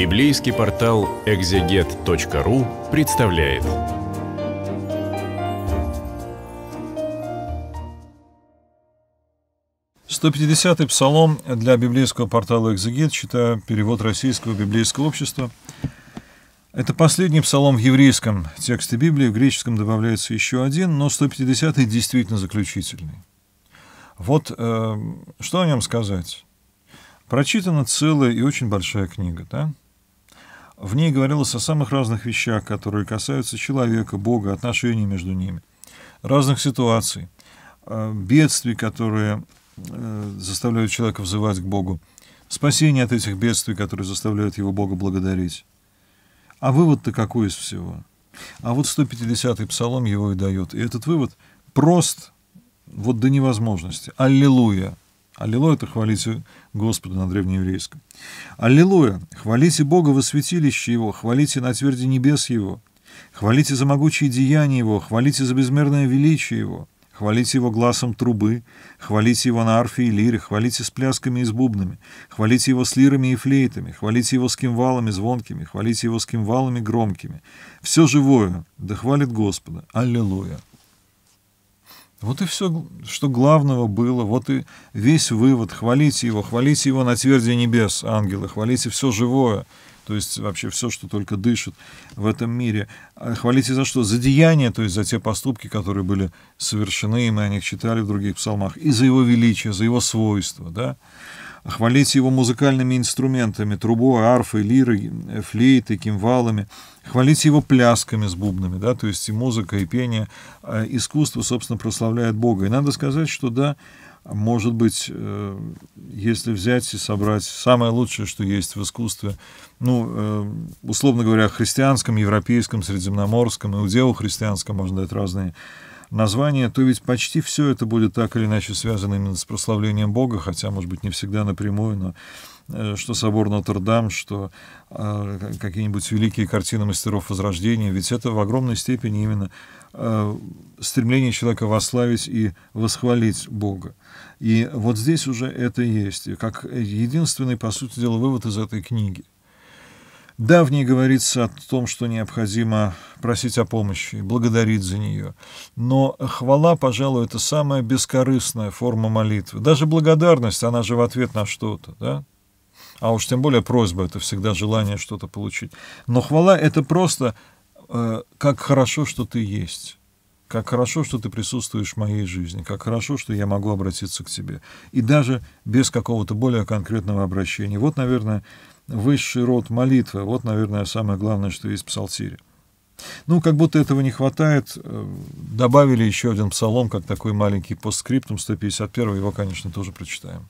Библейский портал exeget.ru представляет. Сто пятидесятый псалом для библейского портала «Экзегет», читаю перевод Российского библейского общества. Это последний псалом в еврейском тексте Библии, в греческом добавляется еще один, но 150-й действительно заключительный. Вот э, что о нем сказать. Прочитана целая и очень большая книга, да? В ней говорилось о самых разных вещах, которые касаются человека, Бога, отношений между ними, разных ситуаций, э, бедствий, которые э, заставляют человека взывать к Богу, спасение от этих бедствий, которые заставляют его Бога благодарить. А вывод-то какой из всего? А вот 150-й псалом его и дает. И этот вывод прост вот до невозможности. Аллилуйя! Аллилуйя – это хвалите Господа на древнееврейском. Аллилуйя – хвалите Бога во святилище Его, хвалите на тверди небес Его, хвалите за могучие деяния Его, хвалите за безмерное величие Его, хвалите Его глазом трубы, хвалите Его на арфе и лире, хвалите с плясками и с бубнами, хвалите Его с лирами и флейтами, хвалите Его с кимвалами звонкими, хвалите Его с кимвалами громкими. Все живое да хвалит Господа. Аллилуйя. Вот и все, что главного было, вот и весь вывод. Хвалите его, хвалите его на тверде небес, ангелы, хвалите все живое, то есть вообще все, что только дышит в этом мире. А хвалите за что? За деяния, то есть за те поступки, которые были совершены, и мы о них читали в других псалмах, и за его величие, за его свойства, да хвалить его музыкальными инструментами, трубой, арфой, лирой, э, флейтой, кимвалами, хвалить его плясками с бубнами, да, то есть и музыка, и пение, а искусство, собственно, прославляет Бога. И надо сказать, что да, может быть, э, если взять и собрать самое лучшее, что есть в искусстве, ну, э, условно говоря, христианском, европейском, средиземноморском, иудео-христианском, можно дать разные название, то ведь почти все это будет так или иначе связано именно с прославлением Бога, хотя, может быть, не всегда напрямую, но э, что собор Нотр-Дам, что э, какие-нибудь великие картины мастеров Возрождения, ведь это в огромной степени именно э, стремление человека восславить и восхвалить Бога. И вот здесь уже это есть, как единственный, по сути дела, вывод из этой книги – Давней говорится о том, что необходимо просить о помощи, и благодарить за нее. Но хвала, пожалуй, это самая бескорыстная форма молитвы. Даже благодарность, она же в ответ на что-то, да? А уж тем более просьба — это всегда желание что-то получить. Но хвала — это просто э, «как хорошо, что ты есть» как хорошо, что ты присутствуешь в моей жизни, как хорошо, что я могу обратиться к тебе. И даже без какого-то более конкретного обращения. Вот, наверное, высший род молитвы. Вот, наверное, самое главное, что есть в псалтире. Ну, как будто этого не хватает, э, добавили еще один псалом, как такой маленький постскриптум, 151 его, конечно, тоже прочитаем.